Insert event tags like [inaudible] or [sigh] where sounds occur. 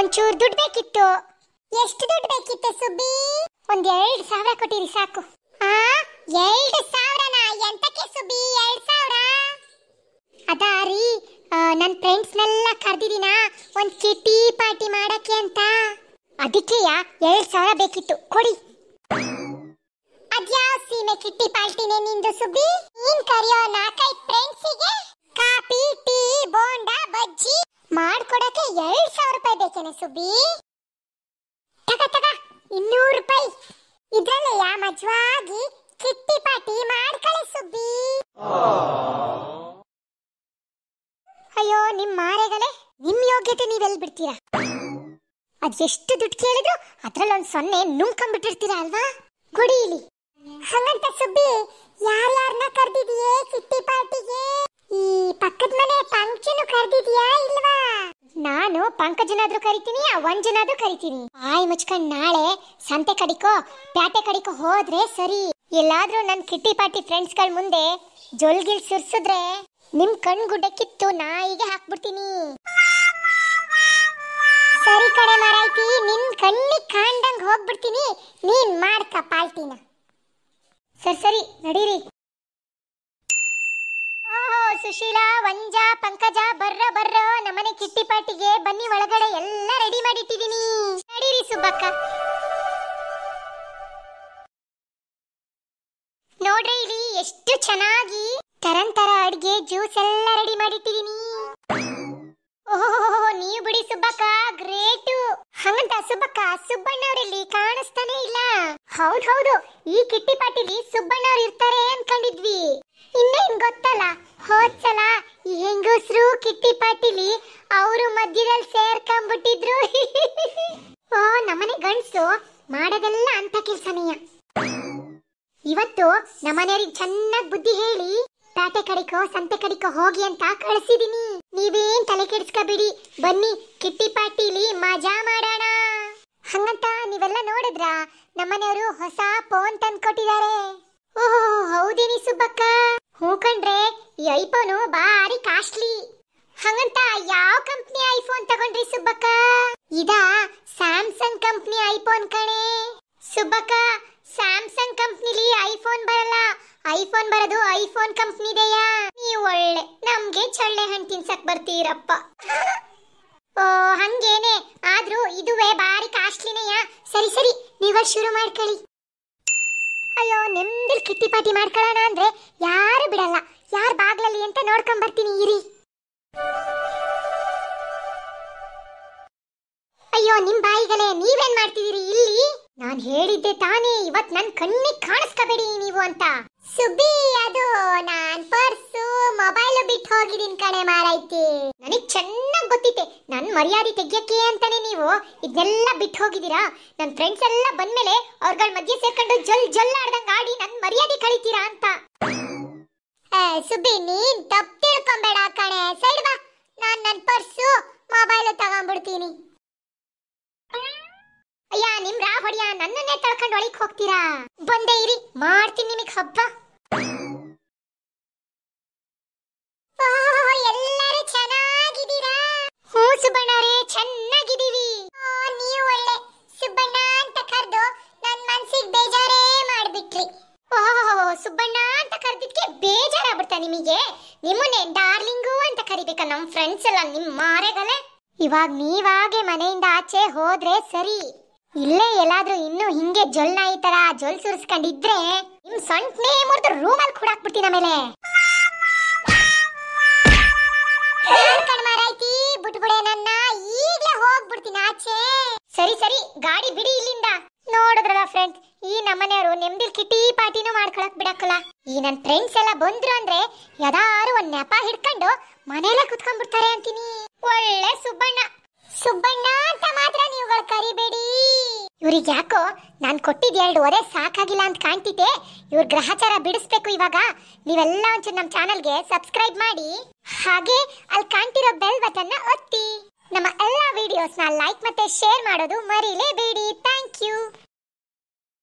ಒಂಚೂರು ದುಡ್ಡು ಬೇಕಿತ್ತು ಎಷ್ಟು ದುಡ್ಡು ಬೇಕಿತ್ತು ಸುಬ್ಬಿ ಒಂದ್ ಎರಡು ಸಾವಿರ ಕೊಟ್ಟಿರಿ ಸಾಕು ಆ ಎರಡು ಸಾವಿರನ ಎಂತಕ್ಕೆ ಸುಬ್ಬಿ ಎರಡು ಸಾವಿರ ಅದಾ ರೀ ನನ್ನ ಫ್ರೆಂಡ್ಸ್ನೆಲ್ಲ ಕರೆದಿದ್ದೀನ ಒಂದು ಕಿಟ್ಟಿ ಪಾರ್ಟಿ ಮಾಡಕ್ಕೆ ಅಂತ ಅದಕ್ಕೆ ಎರಡು ಸಾವಿರ ಬೇಕಿತ್ತು ಕೊಡಿ ಅದ್ಯಾವ ಸೀಮೆ ಕಿಟ್ಟಿ ಪಾರ್ಟಿನೇ ನಿಂದು ಸುಬ್ಬಿ ನೀನ್ ಕರೆಯೋ ನಾಲ್ಕೈದು ಫ್ರೆಂಡ್ಸಿಗೆ ಕಾಫಿ ಟೀ ಬೋಂಡಾ ಬಜ್ಜಿ ಮಾಡ್ಕೊಡಕ್ಕೆ ಎರಡು ಕಣೆ ಸುಬ್ಬಿ ತಗ ತಗ ಇನ್ನೂರು ರೂಪಾಯಿ ಯಾ ಮಜ್ವಾಗಿ ಕಿಟ್ಟಿ ಪಾಟಿ ಮಾಡ್ಕಳೆ ಸುಬ್ಬಿ ಅಯ್ಯೋ ನಿಮ್ ಮಾರೆಗಳೇ ನಿಮ್ ಯೋಗ್ಯತೆ ನೀವೆಲ್ ಬಿಡ್ತೀರಾ ಅದೆಷ್ಟು ದುಡ್ಡು ಕೇಳಿದ್ರು ಒಂದ್ ಸೊನ್ನೆ ನುಂಗ್ಕೊಂಡ್ಬಿಟ್ಟಿರ್ತೀರಾ ಅಲ್ವಾ ಕೊಡಿ ಇಲ್ಲಿ ಹಂಗಂತ ಸುಬ್ಬಿ ಯಾರ್ಯಾರನ್ನ ಕರ್ದಿದೀಯೇ ಕಿಟ್ಟಿ ಪಂಕಜನಾದ್ರೂ ಕರಿತೀನಿ ಆ ವಂಜನಾದ್ರೂ ಕರಿತೀನಿ ಆಯ್ ಮುಚ್ಕೊಂಡ್ ನಾಳೆ ಸಂತೆ ಕಡಿಕೋ ಪ್ಯಾಟೆ ಕಡಿಕೋ ಹೋದ್ರೆ ಸರಿ ಎಲ್ಲಾದ್ರೂ ನನ್ ಕಿಟ್ಟಿ ಪಾಟಿ ಫ್ರೆಂಡ್ಸ್ಗಳ ಮುಂದೆ ಜೊಲ್ಗಿಲ್ ಸುರ್ಸಿದ್ರೆ ನಿಮ್ ಕಣ್ ಗುಡ್ಡಕ್ಕಿತ್ತು ನಾಯಿಗೆ ಹಾಕ್ಬಿಡ್ತೀನಿ ಸರಿ ಕಡೆ ಮಾರಾಯ್ತಿ ನಿನ್ ಕಣ್ಣಿಗೆ ಕಾಣ್ದಂಗ್ ಹೋಗ್ಬಿಡ್ತೀನಿ ನೀನ್ ಮಾಡ್ಕ ಪಾಲ್ಟಿನ ಸರಿ ಸರಿ ನಡೀರಿ ಸುಶೀಲಾ ವಂಜ ಪಂಕಜ ಬರ್ರ ಬರ್ರ ನಮ್ಮನೆ ಕಿಟ್ಟಿ ಪಾಟಿಗೆ ಬನ್ನಿ ಒಳಗಡೆ ಎಲ್ಲ ರೆಡಿ ಮಾಡಿಟ್ಟಿದೀನಿ ನಡೀರಿ ಸುಬ್ಬಕ್ಕ ನೋಡ್ರಿ ಇಲ್ಲಿ ಎಷ್ಟು ಚೆನ್ನಾಗಿ ತರಂತರ ಅಡಿಗೆ ಜ್ಯೂಸ್ ಎಲ್ಲ ರೆಡಿ ಮಾಡಿಟ್ಟಿದೀನಿ ಓಹೋ ನೀವು ಬಿಡಿ ಸುಬ್ಬಕ್ಕ ಗ್ರೇಟು ಹಂಗಂತ ಸುಬ್ಬಕ್ಕ ಸುಬ್ಬಣ್ಣವ್ರಲ್ಲಿ ಕಾಣಿಸ್ತಾನೆ ಇಲ್ಲ ಹೌದು ಹೌದು ಈ ಕಿಟ್ಟಿ ಪಾಟಿಲಿ ಸುಬ್ಬಣ್ಣವ್ರು ಇರ್ತಾರೆ ಅನ್ಕೊಂಡಿದ್ವಿ ಇನ್ನೇನ್ ಗೊತ್ತಲ್ಲ ಹೋದ್ಸಲ ಈ ಹೆಂಗಸರು ಕಿಟ್ಟಿ ಪಾಟಿಲಿ ಅವರು ಮಧ್ಯದಲ್ಲಿ ಸೇರ್ಕೊಂಡ್ಬಿಟ್ಟಿದ್ರು [laughs] ಓ ನಮ್ಮನೆ ಗಂಡ್ಸು ಮಾಡೋದೆಲ್ಲ ಅಂತ ಕೆಲ್ಸನೀಯ ಇವತ್ತು ನಮ್ಮನೆಯವ್ರಿಗೆ ಚೆನ್ನಾಗ್ ಬುದ್ಧಿ ಹೇಳಿ ಪೇಟೆ ಕಡಿಕೋ ಸಂತೆ ಕಡಿಕೋ ಹೋಗಿ ಅಂತ ಕಳಿಸಿದೀನಿ ನೀವೇನ್ ತಲೆ ಕೆಡಿಸ್ಕೋಬೇಡಿ ಬನ್ನಿ ಕಿಟ್ಟಿ ಪಾಟೀಲಿ ಮಜಾ ಮಾಡೋಣ ಹಂಗಂತ ನೀವೆಲ್ಲ ನೋಡಿದ್ರಾ ನಮ್ಮನೆಯವರು ಹೊಸ ಫೋನ್ ತಂದ್ಕೊಟ್ಟಿದ್ದಾರೆ ಓಹೋ ಹೌದೇನಿ ಸುಬ್ಬಕ್ಕ ಹ್ಞೂ ಈ ಐಫೋನು ಬಾರಿ ಕಾಸ್ಟ್ಲಿ ಹಂಗಂತ ಯಾವ ಕಂಪ್ನಿ ಐಫೋನ್ ತಗೊಂಡ್ರಿ ಸುಬ್ಬಕ್ಕ ಇದ ಸ್ಯಾಮ್ಸಂಗ್ ಕಂಪ್ನಿ ಐಫೋನ್ ಕಣೆ ಸುಬ್ಬಕ್ಕ ಸ್ಯಾಮ್ಸಂಗ್ ಕಂಪ್ನಿಲಿ ಐಫೋನ್ ಬರಲ್ಲ ಐಫೋನ್ ಬರೋದು ಐಫೋನ್ ಕಂಪ್ನಿದೆಯಾ ನೀವು ಒಳ್ಳೆ ನಮ್ಗೆ ಚಳ್ಳೆ ಹಣ್ಣು ತಿನ್ಸಕ್ ಬರ್ತೀರಪ್ಪ ಓ ಹಂಗೇನೆ ಆದ್ರೂ ಇದುವೇ ಬಾರಿ ಕಾಸ್ಟ್ಲಿನೆಯಾ ಸರಿ ಸರಿ ನೀವಾಗ ಶುರು ಮಾಡ್ಕೊಳ್ಳಿ ಅಯ್ಯೋ ನೆಮ್ಮದಿಲ್ ಕಿಟ್ಟಿ ಪಾಟಿ ಮಾಡ್ಕೊಳ್ಳೋಣ ಅಂದ್ರೆ ಯಾರು ಬಿಡಲ್ಲ ಯಾರು ಬಾಗ್ಲಲ್ಲಿ ಅಂತ ನೋಡ್ಕೊಂಡ್ ಬರ್ತೀನಿ ಇರಿ ಅಯ್ಯೋ ನಿಮ್ ಬಾಯಿಗಳೇ ನೀವೇನ್ ಮಾಡ್ತಿದೀರಿ ಇಲ್ಲಿ ನಾನ್ ಹೇಳಿದ್ದೆ ತಾನೇ ಇವತ್ ನನ್ ಕಣ್ಣಿಗೆ ಕಾಣಿಸ್ಕೋಬೇಡಿ ನೀವು ಅಂತ ಸುಬ್ಬಿ ಅದು ನಾನ್ ಪರ್ಸ್ ಬಿಟ್ಟು ಕಣೆ ಮಾರೈತಿ ನನಗೆ ಚೆನ್ನಾಗ್ ಗೊತ್ತಿತ್ತೆ ನನ್ ಮರ್ಯಾದೆ ತೆಗಿಯಕ್ಕೆ ಅಂತಾನೆ ನೀವು ಇದನ್ನೆಲ್ಲ ಬಿಟ್ಟು ಹೋಗಿದ್ದೀರಾ ನನ್ ಫ್ರೆಂಡ್ಸ್ ಎಲ್ಲ ಬಂದ್ಮೇಲೆ ಅವ್ರಗಳ ಮಧ್ಯೆ ಸೇರ್ಕೊಂಡು ಜಲ್ ಜಲ್ ಆಡ್ದಂಗ್ ಆಡಿ ನನ್ ಮರ್ಯಾದೆ ಕಳಿತೀರಾ ಅಂತ ಸುಬ್ಬಿ ನೀನ್ ತಪ್ಪು ತಿಳ್ಕೊಂಬೇಡ ಕಣೆ ಸೈಡ್ ಬಾ ನಾನ್ ನನ್ ಪರ್ಸು ಮೊಬೈಲ್ ತಗೊಂಬಿಡ್ತೀನಿ ಅಯ್ಯ ನಿಮ್ ರಾ ಹೊಡಿಯ ನನ್ನನ್ನೇ ತಳ್ಕೊಂಡು ಒಳಗ್ ಹೋಗ್ತೀರಾ ಬಂದೇ ಇರಿ ಮಾಡ್ತೀನಿ ನಿಮಗ್ ಹಬ್ಬ ನಿಮಗೆ ನಿಮ್ಮನ್ನೇ ಡಾರ್ಲಿಂಗು ಅಂತ ಕರಿಬೇಕಾ ನಮ್ಮ ಫ್ರೆಂಡ್ಸ್ ಎಲ್ಲ ನಿಮ್ಮ ಮಾರೆಗಳೇ ಇವಾಗ ನೀವಾಗೆ ಮನೆಯಿಂದ ಆಚೆ ಹೋದ್ರೆ ಸರಿ ಇಲ್ಲೇ ಎಲ್ಲಾದ್ರೂ ಇನ್ನೂ ಹಿಂಗೆ ಈ ತರ ಜೊಲ್ ಸುರಿಸ್ಕೊಂಡಿದ್ರೆ ನಿಮ್ ಸೊಂಟ್ನೇ ಮುರಿದು ರೂಮಲ್ಲಿ ಕೂಡ ಹಾಕ್ಬಿಡ್ತೀನಿ ಆಮೇಲೆ ನನ್ನ ಈಗಲೇ ಹೋಗ್ಬಿಡ್ತೀನಿ ಆಚೆ ಸರಿ ಸರಿ ಗಾಡಿ ಬಿಡಿ ಇಲ್ಲಿಂದ ನೋಡಿದ್ರಲ್ಲ ಫ್ರೆಂಡ್ಸ್ ಈ ನಮ್ಮನೆಯವರು ನೆಮ್ಮದಿ ಕಿಟಿ ಪಾರ್ಟಿನೂ ಮಾಡ್ಕೊಳಕ್ ಬಿಡಕ್ಕಲ್ಲ ಈ ನನ್ನ ಫ್ರೆಂಡ್ಸ್ ಎಲ್ಲ ಬಂದ್ರು ಅಂದ್ರೆ ಯಾರು ಒಂದ್ ನೆಪ ಹಿಡ್ಕೊಂಡು ಮನೇಲೆ ಕುತ್ಕೊಂಡ್ಬಿಡ್ತಾರೆ ಅಂತೀನಿ ಒಳ್ಳೆ ಸುಬ್ಬಣ್ಣ ಸುಬ್ಬಣ್ಣ ಅಂತ ಮಾತ್ರ ನೀವುಗಳು ಕರಿಬೇಡಿ ಇವ್ರಿಗೆ ಯಾಕೋ ನಾನು ಕೊಟ್ಟಿದ್ ಎರಡು ಒರೆ ಸಾಕಾಗಿಲ್ಲ ಅಂತ ಕಾಣ್ತಿದ್ದೆ ಇವ್ರ ಗ್ರಹಚಾರ ಬಿಡಿಸ್ಬೇಕು ಇವಾಗ ನೀವೆಲ್ಲ ಒಂಚೂರು ನಮ್ಮ ಚಾನಲ್ಗೆ ಸಬ್ಸ್ಕ್ರೈಬ್ ಮಾಡಿ ಹಾಗೆ ಅಲ್ಲಿ ಕಾಣ್ತಿರೋ ಬೆಲ್ ಬಟನ್ನ ಒತ್ತಿ ನಮ್ಮ ಎಲ್ಲ ವಿಡಿಯೋಸ್ನ ಲೈಕ್ ಮತ್ತೆ ಶೇರ್ ಮಾಡೋದು ಮರೀಲೇಬೇಡಿ ಥ್ಯಾಂಕ್ ಯು